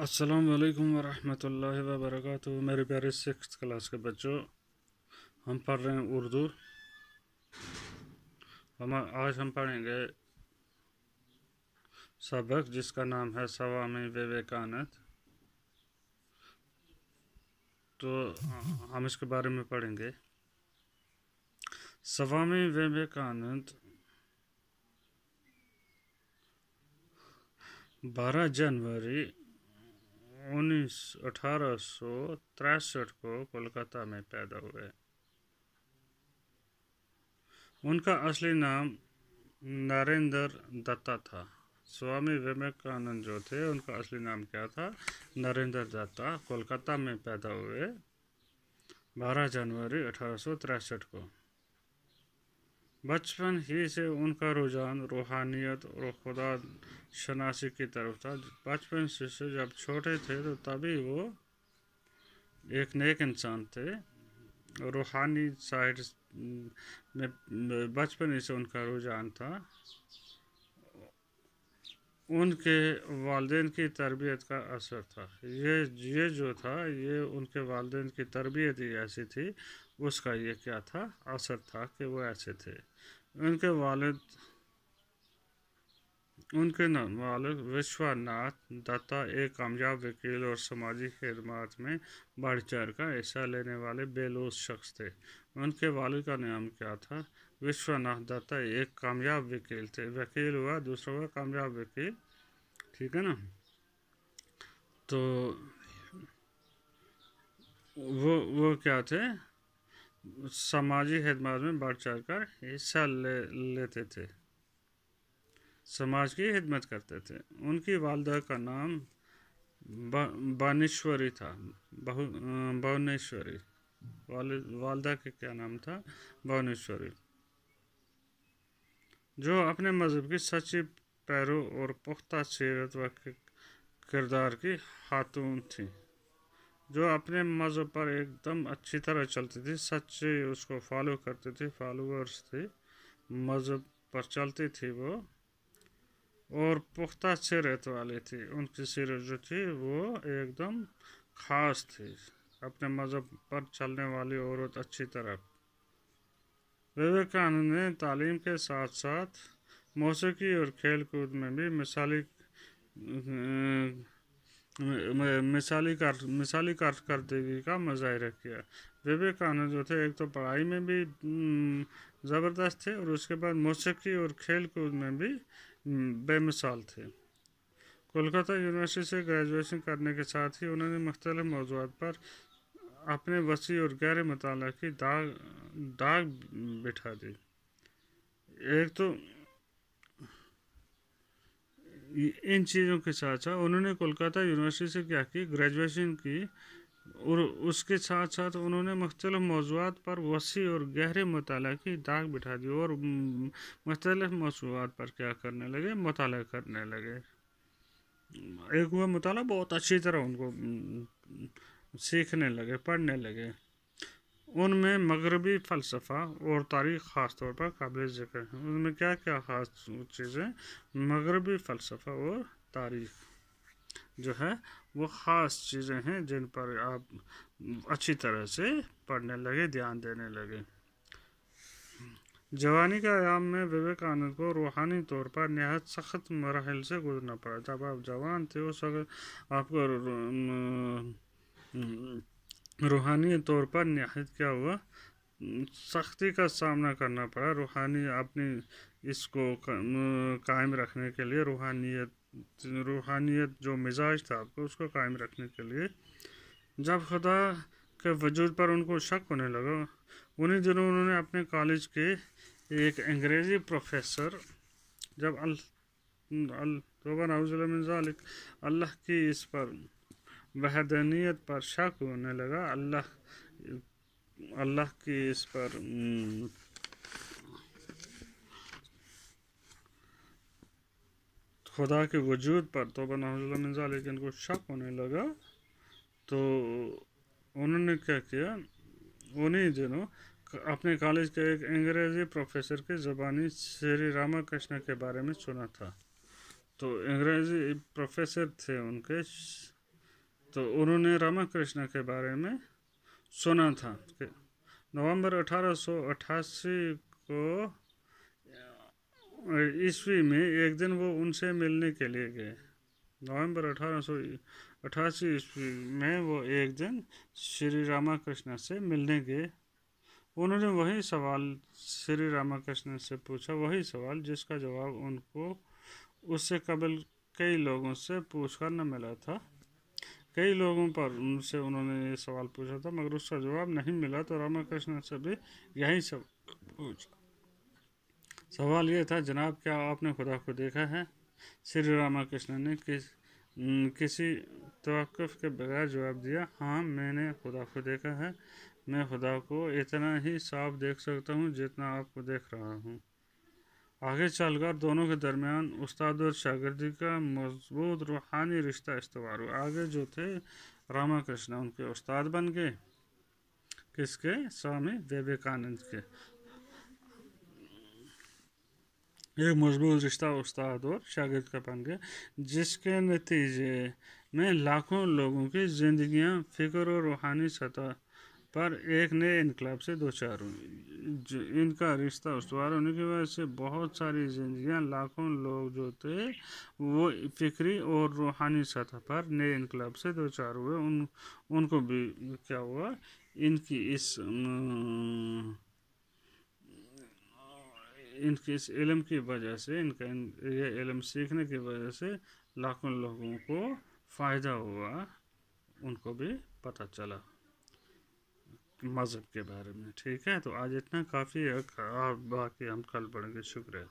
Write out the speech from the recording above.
अस्सलाम वालेकुम वरहमतुल्लाहि वबरकत मेरे प्यारे सिक्स क्लास के बच्चों हम पढ़ रहे हैं उर्दू हम आज हम पढ़ेंगे सबक जिसका नाम है सवामी विवेकानंद तो हम इसके बारे में पढ़ेंगे सवामी विवेकानंद बारह जनवरी उन्नीस को कोलकाता में पैदा हुए उनका असली नाम नरेंद्र दत्ता था स्वामी विवेकानंद जो थे उनका असली नाम क्या था नरेंद्र दत्ता कोलकाता में पैदा हुए बारह जनवरी अठारह को बचपन ही से उनका रुझान रूहानियत और खुदा शनासी की तरफ था बचपन से से जब छोटे थे तो तभी वो एक नेक इंसान थे रूहानी साइड में बचपन ही से उनका रुझान था उनके वालदेन की तरबियत का असर था ये ये जो था ये उनके वालदेन की तरबियत ही ऐसी थी उसका ये क्या था असर था कि वो ऐसे थे उनके वालिद उनके वालिद विश्वनाथ दत्ता एक कामयाब वकील और समाजी खदमात में बढ़ चढ़ कर हिस्सा लेने वाले बेलूस शख्स थे उनके वालिद का नाम क्या था विश्वनाथ दत्ता एक कामयाब वकील थे वकील हुआ दूसरा हुआ कामयाब वकील ठीक है ना तो वो वो क्या थे समाजी खदमात में बढ़ चढ़ कर हिस्सा ले लेते थे समाज की खिदमत करते थे उनकी वालदा का नाम बानेश्वरी था बहु भुवनेश्वरी वालदा के क्या नाम था भुवनेश्वरी जो अपने मज़हब की सच्ची पैरों और पुख्ता सीरत व किरदार की खातून थी जो अपने मज़ पर एकदम अच्छी तरह चलती थी सच्चे उसको फॉलो करते थे फॉलोअर्स थे मज़हब पर चलती थी वो और पुख्ता रहते वाले थे उनकी सीरत जो थी वो एकदम ख़ास थी अपने मज़हब पर चलने वाली औरत अच्छी तरह विवेकानंद ने तालीम के साथ साथ मौसीकी और खेल कूद में भी मिसाली मिसाली कार मिसाली कारदगी का मुजाहरा किया विवेकानंद जो थे एक तो पढ़ाई में भी हम्म, ज़बरदस्त थे और उसके बाद मौसीकी और खेल कूद में भी हम्म, बेमिसाल थे कोलकाता यूनिवर्सिटी से ग्रेजुएशन करने के साथ ही उन्होंने मुख्तलिफ मौजूद पर अपने वसी और गहरे मताल की दाग दाग बिठा दी एक तो इन चीज़ों के साथ साथ उन्होंने कोलकाता यूनिवर्सिटी से क्या की ग्रेजुएशन की और उसके साथ साथ उन्होंने मख्तल मौजूद पर वसी और गहरे मताल की दाग बिठा दी और मख्तल मौजूद पर क्या करने लगे मताल करने लगे एक हुआ मताल बहुत अच्छी तरह उनको सीखने लगे पढ़ने लगे उनमें मगरबी फ़लसफ़ा और तारीख़ ख़ास तौर पर काबिल ज़िक्र है उनमें क्या क्या ख़ास चीज़ें मगरबी फ़लसफ़ा और तारीख़ जो है वो ख़ास चीज़ें हैं जिन पर आप अच्छी तरह से पढ़ने लगे ध्यान देने लगे जवानी के आयाम में विवेकानंद को रूहानी तौर पर नहायत सख्त मरहल से गुजरना पड़ा जब आप जवान थे उस वक्त आपको रूहानी तौर पर नहायत क्या हुआ सख्ती का सामना करना पड़ा रूहानी अपनी इसको कायम रखने के लिए रूहानियत रूहानियत जो मिजाज था आपको उसको कायम रखने के लिए जब खुदा के वजूद पर उनको शक होने लगा उन्हीं दिनों उन्होंने अपने कॉलेज के एक अंग्रेज़ी प्रोफेसर जब अल अल अल्लाह की इस पर वहदनीत पर शक होने लगा अल्लाह अल्लाह की इस पर हम्म, खुदा के वजूद पर तो मिर्जा लेकिन को शक होने लगा तो उन्होंने क्या किया उन्हीं दिनों अपने कॉलेज के एक अंग्रेजी प्रोफेसर के ज़बानी श्री रामा कृष्ण के बारे में सुना था तो अंग्रेजी प्रोफेसर थे उनके तो उन्होंने रामाकृष्ण के बारे में सुना था नवंबर 1888 को ईस्वी में एक दिन वो उनसे मिलने के लिए गए नवंबर अठारह ईस्वी में वो एक दिन श्री रामाकृष्ण से मिलने गए उन्होंने वही सवाल श्री रामाकृष्ण से पूछा वही सवाल जिसका जवाब उनको उससे कबल कई लोगों से पूछकर न मिला था कई लोगों पर उनसे उन्होंने ये सवाल पूछा था मगर उसका जवाब नहीं मिला तो रामाकृष्ण से भी यही सब पूछा सवाल ये था जनाब क्या आपने खुदा को देखा है श्री रामाकृष्ण ने किस किसी तवक़ के बगैर जवाब दिया हाँ मैंने खुदा को देखा है मैं खुदा को इतना ही साफ देख सकता हूँ जितना आपको देख रहा हूँ आगे चलकर दोनों के दरमियान उस्ताद और शागिर्दी का मजबूत रूहानी रिश्ता इस्तवार हुआ आगे जो थे रामा कृष्ण उनके उस्ताद बन गए किसके स्वामी विवेकानंद के एक मजबूत रिश्ता उस्ताद और शागिर्द का बन गया जिसके नतीजे में लाखों लोगों की जिंदगियां फिक्र और रूहानी सतह पर एक नए इनकलाब से दो चार इनका रिश्ता उसवार होने की वजह से बहुत सारी जिंदगियां लाखों लोग जो थे वो फिक्री और रूहानी सतह पर नए इनकलाब से दो चार हुए उन उनको भी क्या हुआ इनकी इस इनके इस इलम की वजह से इनका इन, ये इलम सीखने की वजह से लाखों लोगों को फ़ायदा हुआ उनको भी पता चला मज़हब के बारे में ठीक है तो आज इतना काफ़ी है बाकी हम कल पढ़ेंगे शुक्रिया